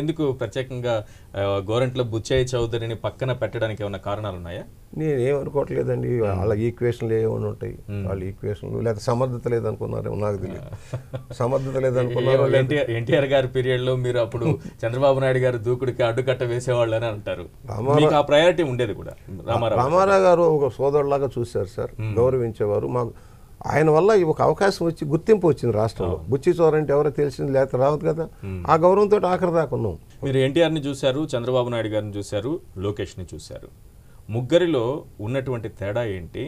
ఎందుకు ప్రత్యేకంగా గోరంట్లో బుచ్చయ్య చౌదరిని పక్కన పెట్టడానికి ఏమైనా కారణాలు ఉన్నాయా నేను ఏమనుకోవట్లేదండి వాళ్ళ ఈక్వేషన్లు ఏమైనా ఉంటాయి వాళ్ళ ఈక్వేషన్లు లేదా సమర్థత లేదనుకున్నారు నాకు తెలియదు సమర్థత లేదనుకున్నారు ఎన్టీఆర్ గారి పీరియడ్ లో మీరు అప్పుడు చంద్రబాబు నాయుడు గారు దూకుడికి అడ్డుకట్ట వేసేవాళ్ళు అని అంటారు ఆ ప్రయారిటీ ఉండేది కూడా రామారావు గారు ఒక సోదరులాగా చూశారు సార్ గౌరవించేవారు మాకు ఆయన వల్ల ఒక అవకాశం వచ్చి గుర్తింపు వచ్చింది రాష్ట్రంలో బుచ్చి అంటే ఎవరో తెలిసింది లేకపోతే రావద్దు కదా ఆ గౌరవంతో ఆఖరి దాకా ఉన్నాం మీరు ఎన్టీఆర్ని చూశారు చంద్రబాబు నాయుడు గారిని చూశారు ని చూశారు ముగ్గురిలో ఉన్నటువంటి తేడా ఏంటి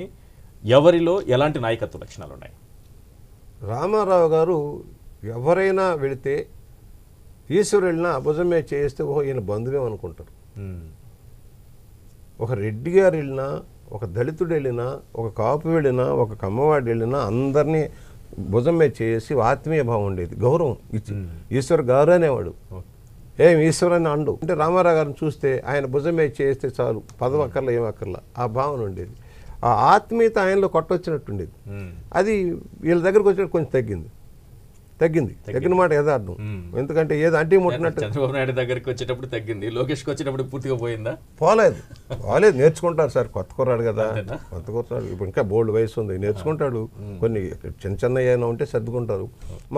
ఎవరిలో ఎలాంటి నాయకత్వ లక్షణాలు ఉన్నాయి రామారావు గారు ఎవరైనా వెళితే ఈశ్వరు వెళ్ళినా అభుజమే చేస్తే ఓహో ఈయన బంధువేమనుకుంటారు ఒక రెడ్డి గారు వెళ్ళినా ఒక దళితుడు వెళ్ళినా ఒక కాపు వెళ్ళినా ఒక కమ్మవాడు వెళ్ళినా అందరినీ భుజం మీద చేసి ఆత్మీయ భావం ఉండేది గౌరవం ఈశ్వర్ గౌరవ అనేవాడు ఏం ఈశ్వర్ అని అండు అంటే రామారావు గారిని చూస్తే ఆయన భుజం మీద చేస్తే చాలు పదవక్కర్లా ఏం అక్కర్లా ఆ భావన ఉండేది ఆ ఆత్మీయత ఆయనలో కొట్టొచ్చినట్టుండేది అది వీళ్ళ దగ్గరకు వచ్చినట్టు కొంచెం తగ్గింది తగ్గింది తగ్గిన మాట యథార్థం ఎందుకంటే ఏదో అంటే ముట్టినట్టు చంద్రబాబు నాయుడు దగ్గరికి వచ్చేటప్పుడు తగ్గింది లోకేష్కి వచ్చేటప్పుడు పూర్తిగా పోయిందా పోలేదు పోలేదు నేర్చుకుంటారు సార్ కొత్త కుర్రాడు కదా కొత్త కుర్రాడు ఇప్పుడు ఇంకా బోల్డ్ వయసు ఉంది నేర్చుకుంటాడు కొన్ని చిన్న చిన్న ఏమైనా ఉంటే సర్దుకుంటారు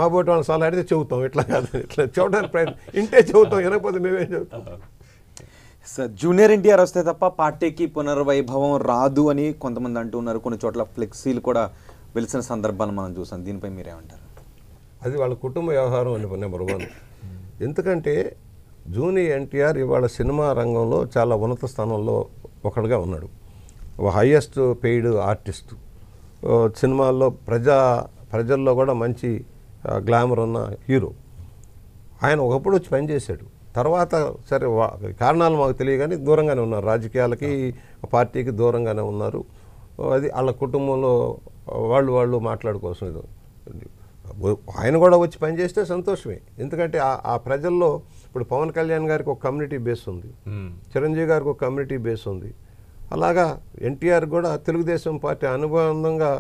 మా పోటీ వాళ్ళ సలహా అడిగితే చెబుతాం ఇట్లా కాదు ఇట్లా చూడడానికి ప్రయత్నం ఇంటే చెబుతాం వినకపోతే మేమేం చెబుతాం సార్ జూనియర్ ఎన్టీఆర్ వస్తే తప్ప పార్టీకి పునర్వైభవం రాదు అని కొంతమంది అంటున్నారు కొన్ని చోట్ల ఫ్లెక్సీలు కూడా వెలిసిన సందర్భాన్ని మనం చూసాం దీనిపై మీరేమంటారు అది వాళ్ళ కుటుంబ వ్యవహారం అని నెంబర్ వన్ ఎందుకంటే జూని ఎన్టీఆర్ ఇవాళ సినిమా రంగంలో చాలా ఉన్నత స్థానంలో ఒకడుగా ఉన్నాడు హయ్యెస్ట్ పెయిడ్ ఆర్టిస్ట్ సినిమాల్లో ప్రజా ప్రజల్లో కూడా మంచి గ్లామర్ ఉన్న హీరో ఆయన ఒకప్పుడు వచ్చి పనిచేశాడు తర్వాత సరే కారణాలు మాకు తెలియగానే దూరంగానే ఉన్నారు రాజకీయాలకి పార్టీకి దూరంగానే ఉన్నారు అది వాళ్ళ కుటుంబంలో వాళ్ళు వాళ్ళు మాట్లాడుకోవాల్సిన ఆయన కూడా వచ్చి పనిచేస్తే సంతోషమే ఎందుకంటే ఆ ప్రజల్లో ఇప్పుడు పవన్ కళ్యాణ్ గారికి ఒక కమ్యూనిటీ బేస్ ఉంది చిరంజీవి గారికి ఒక కమ్యూనిటీ బేస్ ఉంది అలాగా ఎన్టీఆర్ కూడా తెలుగుదేశం పార్టీ అనుబంధంగా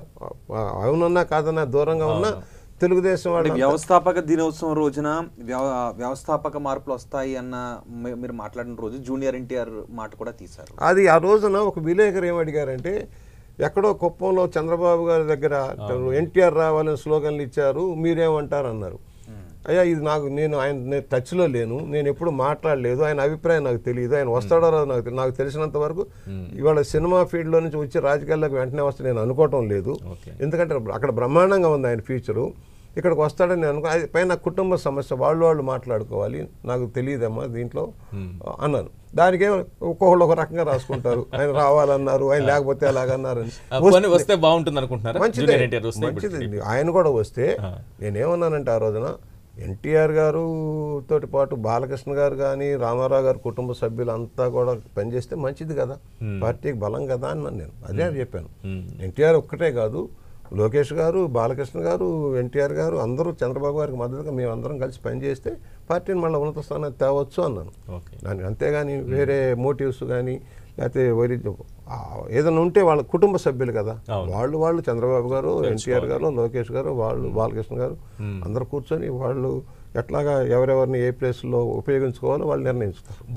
అవునన్నా కాదన్నా దూరంగా ఉన్నా తెలుగుదేశం వాడి వ్యవస్థాపక దినోత్సవం రోజున వ్యవస్థాపక మార్పులు వస్తాయి అన్న మీరు మాట్లాడిన రోజు జూనియర్ ఎన్టీఆర్ మాట కూడా తీశారు అది ఆ రోజున ఒక విలేకరు ఏమడిగారంటే ఎక్కడో కుప్పంలో చంద్రబాబు గారి దగ్గర ఎన్టీఆర్ రావాలని స్లోగన్లు ఇచ్చారు మీరేమంటారు అన్నారు hmm. అయ్యా ఇది నాకు నేను ఆయన నేను టచ్లో లేను నేను ఎప్పుడు మాట్లాడలేదు ఆయన అభిప్రాయం నాకు తెలియదు ఆయన వస్తాడో రాదు నాకు నాకు తెలిసినంత వరకు hmm. ఇవాళ సినిమా ఫీల్డ్లో నుంచి వచ్చి రాజకీయాల్లోకి వెంటనే వస్తే నేను అనుకోవటం లేదు ఎందుకంటే అక్కడ బ్రహ్మాండంగా ఉంది ఆయన ఫ్యూచరు ఇక్కడికి వస్తాడని నేను అనుకో పైన కుటుంబ సమస్య వాళ్ళు వాళ్ళు మాట్లాడుకోవాలి నాకు తెలియదమ్మా దీంట్లో అన్నాను దానికే ఒక్కొక్కళ్ళు ఒక రకంగా రాసుకుంటారు ఆయన రావాలన్నారు ఆయన లేకపోతే అలాగన్నారని వస్తే బాగుంటుంది అనుకుంటున్నారు మంచిది ఆయన కూడా వస్తే నేనేమన్నానంటే ఆ రోజున ఎన్టీఆర్ గారు తోటి పాటు బాలకృష్ణ గారు కానీ రామారావు గారు కుటుంబ సభ్యులు అంతా కూడా పనిచేస్తే మంచిది కదా పార్టీకి బలం కదా అన్నాను నేను అదే చెప్పాను ఎన్టీఆర్ ఒక్కటే కాదు లోకేష్ గారు బాలకృష్ణ గారు ఎన్టీఆర్ గారు అందరూ చంద్రబాబు గారికి మద్దతుగా మేమందరం కలిసి పనిచేస్తే పార్టీని మళ్ళీ ఉన్నత స్థానానికి తేవచ్చు అన్నాను దానికి అంతేగాని వేరే మోటివ్స్ కానీ లేకపోతే వైరి ఏదైనా ఉంటే వాళ్ళ కుటుంబ సభ్యులు కదా వాళ్ళు వాళ్ళు చంద్రబాబు గారు ఎన్టీఆర్ గారు లోకేష్ గారు వాళ్ళు బాలకృష్ణ గారు అందరు కూర్చొని వాళ్ళు ఎట్లాగా ఎవరెవరిని ఏ ప్లేస్లో ఉపయోగించుకోవాలో వాళ్ళు నిర్ణయించుకోవాలి